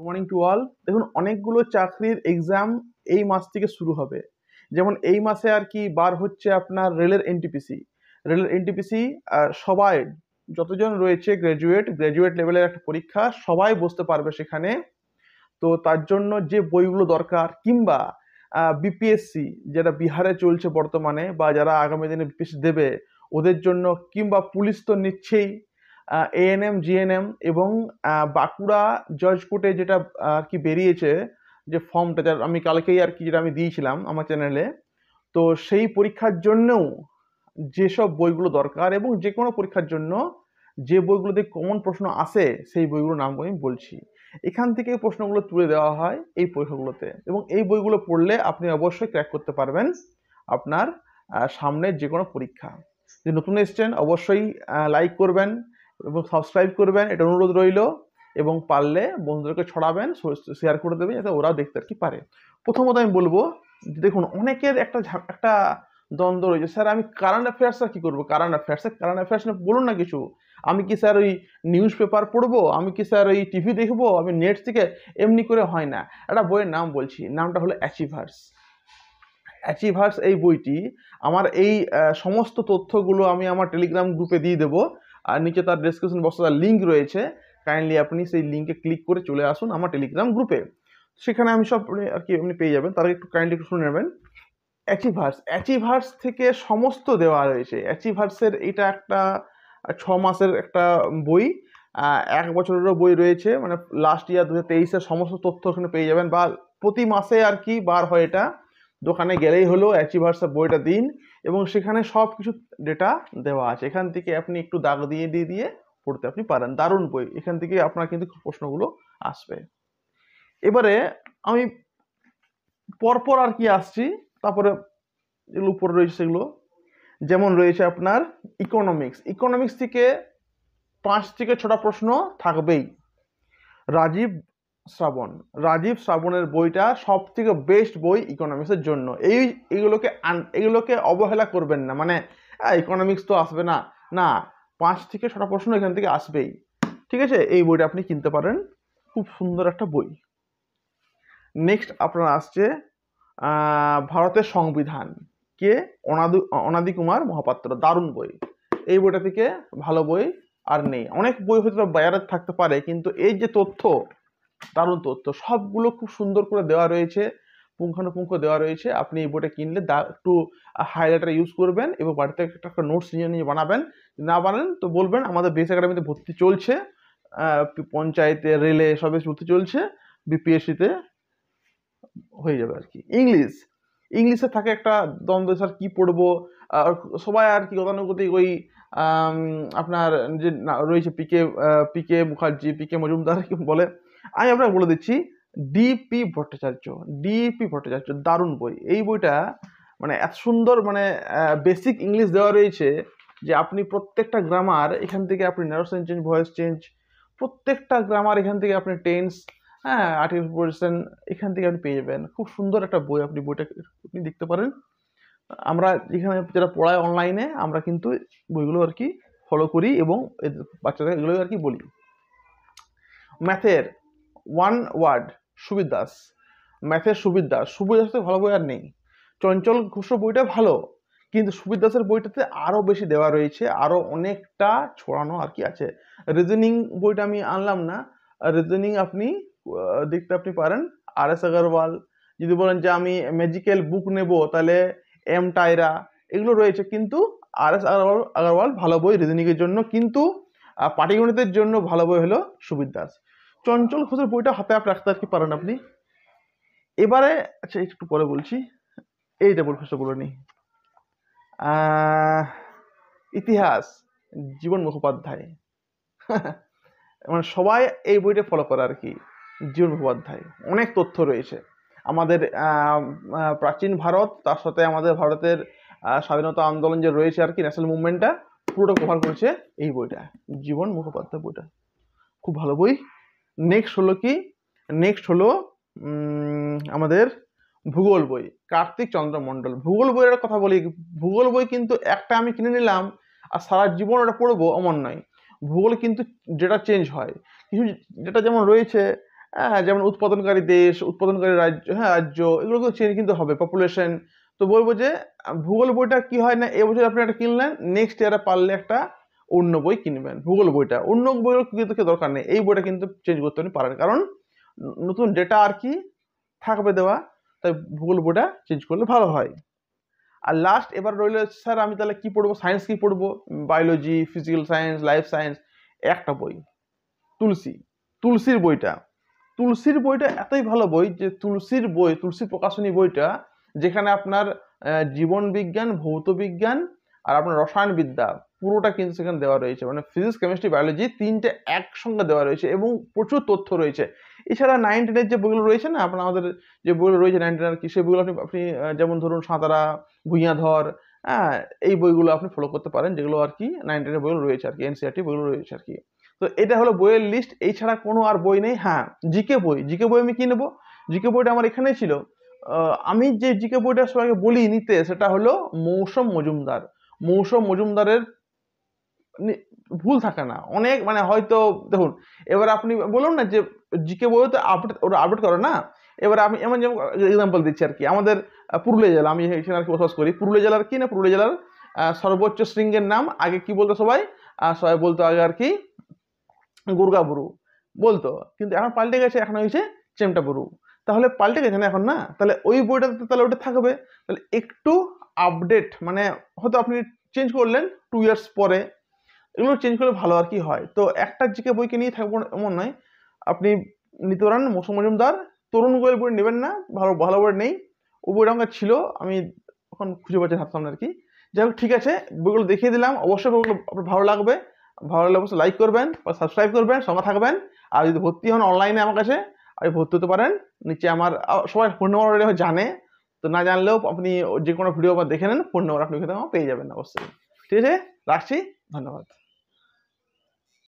good morning to all দেখুন অনেকগুলো চাকরির এক্সাম এই মাস থেকে শুরু হবে যেমন এই মাসে আর কি বার হচ্ছে আপনার রেলের এনটিপিসি রেলের এনটিপিসি সবাই যতজন রয়েছে গ্র্যাজুয়েট গ্র্যাজুয়েট লেভেলের একটা পরীক্ষা সবাই বসতে পারবে সেখানে তো তার জন্য যে বইগুলো দরকার কিংবা বিপিএসসি যেটা বিহারে চলছে বর্তমানে বা যারা আগামী দিনে বিপিএসসি দেবে ওদের জন্য কিংবা পুলিশ তো নিচ্ছেই এএনএম জিএনএম এবং বাঁকুড়া জজ যেটা আর কি বেরিয়েছে যে ফর্মটা যার আমি কালকেই আর কি যেটা আমি দিয়েছিলাম আমার চ্যানেলে তো সেই পরীক্ষার জন্যও যেসব বইগুলো দরকার এবং যে কোনো পরীক্ষার জন্য যে বইগুলোতে কমন প্রশ্ন আসে সেই বইগুলোর নাম আমি বলছি এখান থেকে প্রশ্নগুলো তুলে দেওয়া হয় এই পরীক্ষাগুলোতে এবং এই বইগুলো পড়লে আপনি অবশ্যই ক্র্যাক করতে পারবেন আপনার সামনের যে কোনো পরীক্ষা যে নতুন এসছেন অবশ্যই লাইক করবেন এবং সাবস্ক্রাইব করবেন এটা অনুরোধ রইল এবং পারলে বন্ধুদেরকে ছড়াবেন শেয়ার করে দেবেন যাতে ওরাও দেখতে আর কি পারে প্রথমত আমি বলবো দেখুন অনেকের একটা একটা দ্বন্দ্ব রয়েছে স্যার আমি কারেন্ট অ্যাফেয়ার্সটা কী করবো কারেন্ট অ্যাফেয়ার্স কারেন্ট অ্যাফেয়ার্স বলুন না কিছু আমি কি স্যার ওই নিউজ পেপার পড়বো আমি কি স্যার ওই টিভি দেখবো আমি নেট থেকে এমনি করে হয় না একটা বইয়ের নাম বলছি নামটা হলো অ্যাচিভার্স অ্যাচিভার্স এই বইটি আমার এই সমস্ত তথ্যগুলো আমি আমার টেলিগ্রাম গ্রুপে দিয়ে দেবো আর নিচে তার ডিসক্রিপশন বক্সে তার লিঙ্ক রয়েছে কাইন্ডলি আপনি সেই লিঙ্কে ক্লিক করে চলে আসুন আমার টেলিগ্রাম গ্রুপে সেখানে আমি সব আর কি আপনি পেয়ে যাবেন তারা একটু কাইন্ডলি একটু শুনে নেবেন অ্যাচিভার্স অ্যাচিভার্স থেকে সমস্ত দেওয়া রয়েছে অ্যাচিভার্সের এটা একটা ছ মাসের একটা বই এক বছরেরও বই রয়েছে মানে লাস্ট ইয়ার দু হাজার তেইশের সমস্ত তথ্য ওখানে পেয়ে যাবেন বা প্রতি মাসে আর কি বার হয় এটা দোকানে গেলেই হলো অ্যাচিভার্স বইটা দিন এবং সেখানে সব কিছু ডেটা দেওয়া আছে এখান থেকে আপনি একটু দাগ দিয়ে দিয়ে দিয়ে পড়তে আপনি পারেন দারুণ বই এখান থেকে আপনার কিন্তু প্রশ্নগুলো আসবে এবারে আমি পরপর আর কি আসছি তারপরে এগুলো উপরে রয়েছে সেগুলো যেমন রয়েছে আপনার ইকোনমিক্স ইকোনমিক্স থেকে পাঁচ থেকে ছটা প্রশ্ন থাকবেই রাজীব শ্রাবণ রাজীব শ্রাবণের বইটা সব থেকে বেস্ট বই ইকোনমিক্সের জন্য এই এগুলোকে এগুলোকে অবহেলা করবেন না মানে ইকোনমিক্স তো আসবে না না পাঁচ থেকে ছটা প্রশ্ন এখান থেকে আসবেই ঠিক আছে এই বইটা আপনি কিনতে পারেন খুব সুন্দর একটা বই নেক্সট আপনার আসছে ভারতের সংবিধান কে অনাদি অনাদি কুমার মহাপাত্র দারুণ বই এই বইটা থেকে ভালো বই আর নেই অনেক বই হয়তো বাজারে থাকতে পারে কিন্তু এই যে তথ্য দারুণ তথ্য সবগুলো খুব সুন্দর করে দেওয়া রয়েছে পুঙ্খানুপুঙ্খ দেওয়া রয়েছে আপনি এই বইটা কিনলে দা একটু হাইলাইটার ইউজ করবেন এবং বাড়িতে একটা একটা নোটস নিয়ে নিয়ে বানাবেন না বানান তো বলবেন আমাদের বেস একাডেমিতে ভর্তি চলছে পঞ্চায়েতে রেলে সবে ভর্তি চলছে বিপিএসসিতে হয়ে যাবে আর কি ইংলিশ ইংলিশে থাকে একটা দ্বন্দ্ব স্যার কী পড়বো সবাই আর কি গতানুগতিক ওই আপনার যে রয়েছে পিকে পিকে মুখার্জি পিকে মজুমদার কি বলে আমি আপনাকে বলে দিচ্ছি ডিপি ভট্টাচার্য ডিপি ভট্টাচার্য দারুণ বই এই বইটা মানে এত সুন্দর মানে বেসিক ইংলিশ দেওয়া রয়েছে যে আপনি প্রত্যেকটা গ্রামার এখান থেকে আপনি নারেশন চেঞ্জ ভয়েস চেঞ্জ প্রত্যেকটা গ্রামার এখান থেকে আপনি টেন্স হ্যাঁ আর্টিকেল পজিশন এখান থেকে আপনি পেয়ে যাবেন খুব সুন্দর একটা বই আপনি বইটা আপনি দেখতে পারেন আমরা এখানে যারা পড়ায় অনলাইনে আমরা কিন্তু বইগুলো আর কি ফলো করি এবং বাচ্চাদের এগুলো আর কি বলি ম্যাথের ওয়ান ওয়ার্ড সুবির দাস ম্যাথের সুবির দাস দাস দাসের ভালো বই আর নেই চঞ্চল ঘোষ বইটা ভালো কিন্তু সুবির দাসের বইটাতে আরও বেশি দেওয়া রয়েছে আরও অনেকটা ছড়ানো আর কি আছে রিজনিং বইটা আমি আনলাম না রিজনিং আপনি দেখতে আপনি পারেন আর এস আগরওয়াল যদি বলেন যে আমি ম্যাজিক্যাল বুক নেব তাহলে এম টাইরা এগুলো রয়েছে কিন্তু আর এস আগরওয়াল আগরওয়াল ভালো বই রিজনিংয়ের জন্য কিন্তু পাটিগণিতের জন্য ভালো বই হলো সুবির দাস চঞ্চল ঘোষের বইটা হাতে আপ রাখতে আর কি পারেন আপনি এবারে আচ্ছা একটু পরে বলছি এই খুশি বলে নিই ইতিহাস জীবন মুখোপাধ্যায় মানে সবাই এই বইটা ফলো করে আর কি জীবন মুখোপাধ্যায় অনেক তথ্য রয়েছে আমাদের প্রাচীন ভারত তার সাথে আমাদের ভারতের স্বাধীনতা আন্দোলন যে রয়েছে আর কি ন্যাশনাল মুভমেন্টটা পুরোটা কভার করেছে এই বইটা জীবন মুখোপাধ্যায় বইটা খুব ভালো বই নেক্সট হলো কি নেক্সট হলো আমাদের ভূগোল বই কার্তিক চন্দ্র মণ্ডল ভূগোল বইয়ের কথা বলি ভূগোল বই কিন্তু একটা আমি কিনে নিলাম আর সারা জীবন ওটা পড়বো অমন নয় ভূগোল কিন্তু যেটা চেঞ্জ হয় কিছু যেটা যেমন রয়েছে হ্যাঁ যেমন উৎপাদনকারী দেশ উৎপাদনকারী রাজ্য হ্যাঁ রাজ্য এগুলো কিন্তু চেঞ্জ কিন্তু হবে পপুলেশন তো বলবো যে ভূগোল বইটা কি হয় না এবছর আপনি একটা কিনলেন নেক্সট ইয়ারে পারলে একটা অন্য বই কিনবেন ভূগোল বইটা অন্য বইয়ের কিন্তু দরকার নেই এই বইটা কিন্তু চেঞ্জ করতে আপনি পারেন কারণ নতুন ডেটা আর কি থাকবে দেওয়া তাই ভূগোল বইটা চেঞ্জ করলে ভালো হয় আর লাস্ট এবার রইল স্যার আমি তাহলে কি পড়বো সায়েন্স কি পড়বো biology physical science life science একটা বই তুলসী তুলসীর বইটা তুলসীর বইটা এতই ভালো বই যে তুলসীর বই তুলসী প্রকাশনী বইটা যেখানে আপনার জীবন বিজ্ঞান ভৌত বিজ্ঞান আর আপনার রসায়ন বিদ্যা পুরোটা কিন্তু সেখানে দেওয়া রয়েছে মানে ফিজিক্স কেমিস্ট্রি বায়োলজি তিনটে একসঙ্গে দেওয়া রয়েছে এবং প্রচুর তথ্য রয়েছে এছাড়া নাইন টেনের যে বইগুলো রয়েছে না আপনার আমাদের যে বইগুলো রয়েছে নাইন টেনের কি সেই বইগুলো আপনি আপনি যেমন ধরুন সাঁতারা ভূঁইয়াধর হ্যাঁ এই বইগুলো আপনি ফলো করতে পারেন যেগুলো আর কি নাইন টেনের বইগুলো রয়েছে আর কি এনসিআরটি e বইগুলো রয়েছে আর কি তো এটা হলো বইয়ের লিস্ট এছাড়া কোনো আর বই নেই হ্যাঁ জিকে বই জিকে বই আমি কি জিকে বইটা আমার এখানেই ছিল আমি যে জিকে বইটা সবাইকে বলি নিতে সেটা হলো মৌসম মজুমদার মৌসম মজুমদারের ভুল থাকে না অনেক মানে হয়তো দেখুন এবার আপনি বলুন না যে জিকে বইও তো আপডেট ওরা আপডেট করে না এবার আমি এমন যেমন এক্সাম্পল দিচ্ছি আর কি আমাদের পুরুলিয়া জেলা আমি এখানে আর কি বসবাস করি পুরুলিয়া জেলার কি না পুরুলিয়া জেলার সর্বোচ্চ শৃঙ্গের নাম আগে কি বলতো সবাই সবাই বলতো আগে আর কি গুরগাবুরু বলতো কিন্তু এখন পাল্টে গেছে এখন হয়েছে চেমটাবুরু তাহলে পাল্টে গেছে না এখন না তাহলে ওই বইটাতে তাহলে ওটা থাকবে তাহলে একটু আপডেট মানে হয়তো আপনি চেঞ্জ করলেন টু ইয়ার্স পরে এগুলো চেঞ্জ করলে ভালো আর কি হয় তো একটা জিকে বইকে নিয়ে থাকবো এমন নয় আপনি নিতে পারেন মৌসুম মজুমদার তরুণ গোয়েল বই নেবেন না ভালো ভালো বই নেই ও বইটা আমার ছিল আমি এখন খুঁজে পাচ্ছি থাকতাম আর কি যাই হোক ঠিক আছে বইগুলো দেখিয়ে দিলাম অবশ্যই বইগুলো আপনার ভালো লাগবে ভালো লাগলে অবশ্যই লাইক করবেন বা সাবস্ক্রাইব করবেন সঙ্গে থাকবেন আর যদি ভর্তি হন অনলাইনে আমার কাছে আপনি ভর্তি হতে পারেন নিচে আমার সবাই ফোন নম্বর জানে তো না জানলেও আপনি যে কোনো ভিডিও বা দেখে নেন ফোন নম্বর আপনি ওখানে পেয়ে যাবেন অবশ্যই ঠিক আছে রাখছি ধন্যবাদ